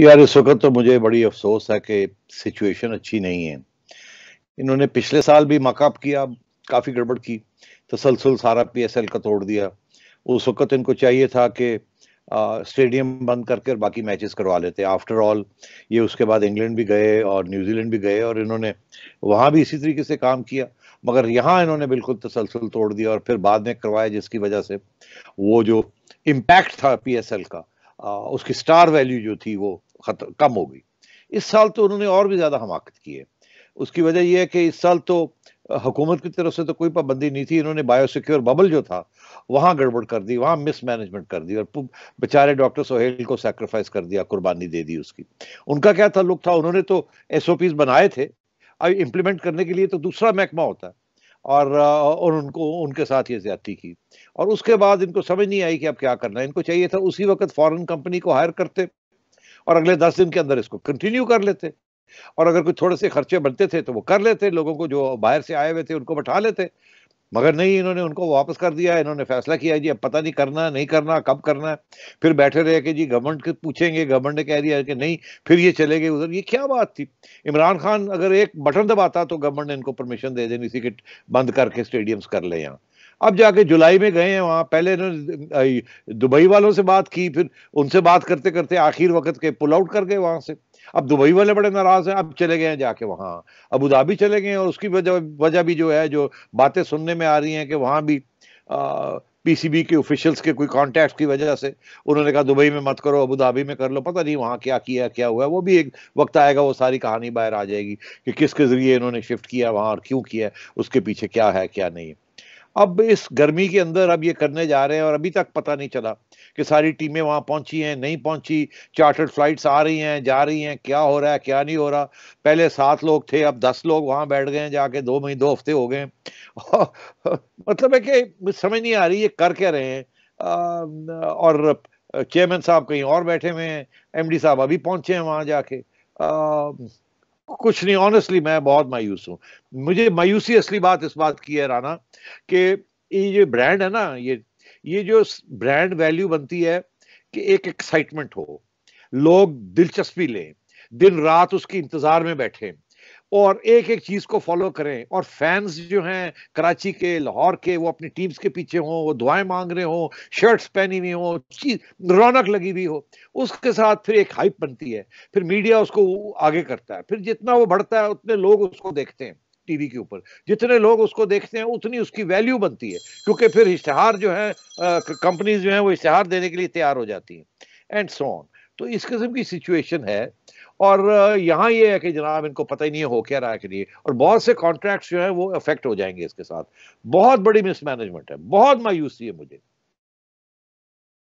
यार इस वक्त तो मुझे बड़ी अफसोस है कि सिचुएशन अच्छी नहीं है इन्होंने पिछले साल भी मकअप किया काफ़ी गड़बड़ की तसलसल सारा पी एस एल का तोड़ दिया उस वक्त इनको चाहिए था कि स्टेडियम बंद करके बाकी मैचेस करवा लेते आफ्टर ऑल ये उसके बाद इंग्लैंड भी गए और न्यूजीलैंड भी गए और इन्होंने वहाँ भी इसी तरीके से काम किया मगर यहाँ इन्होंने बिल्कुल तसलसल तोड़ दिया और फिर बाद में करवाया जिसकी वजह से वो जो इम्पैक्ट था पी एस एल का आ, उसकी स्टार वैल्यू जो थी वो कम हो गई इस साल तो उन्होंने और भी ज़्यादा हमाकत की है उसकी वजह यह है कि इस साल तो हुकूमत की तरफ से तो कोई पाबंदी नहीं थी इन्होंने बायोसिक्योर बबल जो था वहाँ गड़बड़ कर दी वहाँ मिसमैनेजमेंट कर दी और बेचारे डॉक्टर सोहेल को सेक्रीफाइस कर दिया कुर्बानी दे दी उसकी उनका क्या तल्लुक था उन्होंने तो एस बनाए थे अब इम्प्लीमेंट करने के लिए तो दूसरा महकमा होता है और, और उनको उनके साथ ये ज्यादा की और उसके बाद इनको समझ नहीं आई कि अब क्या करना है इनको चाहिए था उसी वक्त फॉरेन कंपनी को हायर करते और अगले दस दिन के अंदर इसको कंटिन्यू कर लेते और अगर कोई थोड़े से खर्चे बनते थे तो वो कर लेते लोगों को जो बाहर से आए हुए थे उनको बैठा लेते मगर नहीं इन्होंने उनको वापस कर दिया इन्होंने फैसला किया जी अब पता नहीं करना नहीं करना कब करना है फिर बैठे रहे कि जी गवर्नमेंट के पूछेंगे गवर्नमेंट ने कह दिया कि नहीं फिर ये चले गए उधर ये क्या बात थी इमरान खान अगर एक बटन दबाता तो गवर्नमेंट ने इनको परमिशन दे देनी थी कि बंद करके स्टेडियम्स कर ले यहाँ अब जाके जुलाई में गए हैं वहाँ पहले इन्होंने दुबई वालों से बात की फिर उनसे बात करते करते आखिर वक्त के पुल आउट कर गए वहाँ से अब दुबई वाले बड़े नाराज हैं अब चले गए हैं जाके वहाँ अबू धाबी चले गए हैं और उसकी वजह वजह भी जो है जो बातें सुनने में आ रही हैं कि वहाँ भी सी पीसीबी के ऑफिशियल्स के कोई कॉन्टैक्ट की वजह से उन्होंने कहा दुबई में मत करो अबू धाबी में कर लो पता नहीं वहाँ क्या किया क्या हुआ वो भी एक वक्त आएगा वो सारी कहानी बाहर आ जाएगी कि किसके जरिए इन्होंने शिफ्ट किया वहाँ और क्यों किया उसके पीछे क्या है क्या नहीं है अब इस गर्मी के अंदर अब ये करने जा रहे हैं और अभी तक पता नहीं चला कि सारी टीमें वहाँ पहुँची हैं नहीं पहुँची चार्टर्ड फ्लाइट्स आ रही हैं जा रही हैं क्या हो रहा है क्या नहीं हो रहा पहले सात लोग थे अब दस लोग वहाँ बैठ गए हैं जाके दो महीने दो हफ्ते हो गए मतलब है कि समझ नहीं आ रही ये कर क्या रहे हैं और चेयरमैन साहब कहीं और बैठे हुए हैं एम साहब अभी पहुंचे हैं वहां जाके कुछ नहीं ऑनेस्टली मैं बहुत मायूस हूँ मुझे मायूसी असली बात इस बात की है राना कि ये जो ब्रांड है ना ये ये जो ब्रांड वैल्यू बनती है कि एक एक्साइटमेंट हो लोग दिलचस्पी लें दिन रात उसके इंतजार में बैठे और एक एक चीज को फॉलो करें और फैंस जो हैं कराची के लाहौर के वो अपनी टीम्स के पीछे हों वो दुआएं मांग रहे हों शर्ट्स पहनी हुई हों चीज रौनक लगी हुई हो उसके साथ फिर एक हाइप बनती है फिर मीडिया उसको आगे करता है फिर जितना वो बढ़ता है उतने लोग उसको देखते हैं टीवी के ऊपर जितने लोग उसको देखते हैं उतनी उसकी वैल्यू बनती है क्योंकि फिर इश्तहार जो है कंपनीज जो है वो इश्तहार देने के लिए तैयार हो जाती है एंड सो ऑन तो इस किस्म की सिचुएशन है और यहाँ ये है कि जनाब इनको पता ही नहीं है हो क्या रहा है कि नहीं और बहुत से कॉन्ट्रैक्ट्स जो हैं वो अफेक्ट हो जाएंगे इसके साथ बहुत बड़ी मिसमैनेजमेंट है बहुत मायूसी है मुझे